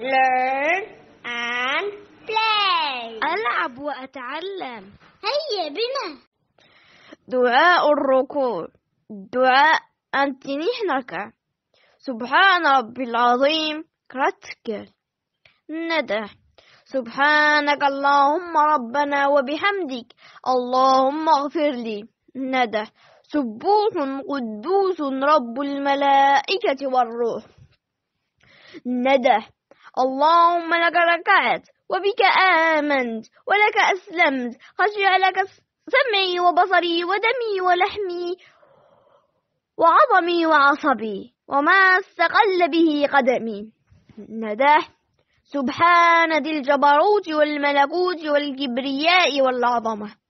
learn and play ألعب وأتعلم هيا بنا دعاء الركوع دعاء أنت نحنك سبحان ربي العظيم كرتكل ندى سبحانك اللهم ربنا وبحمدك اللهم اغفر لي ندى سبوح قدوس رب الملائكة والروح ندى اللهم لك ركعت وبك آمنت ولك أسلمت خشع لك سمعي وبصري ودمي ولحمي وعظمي وعصبي وما استقل به قدمي نداه سبحان ذي الجبروت والملكوت والكبرياء والعظمة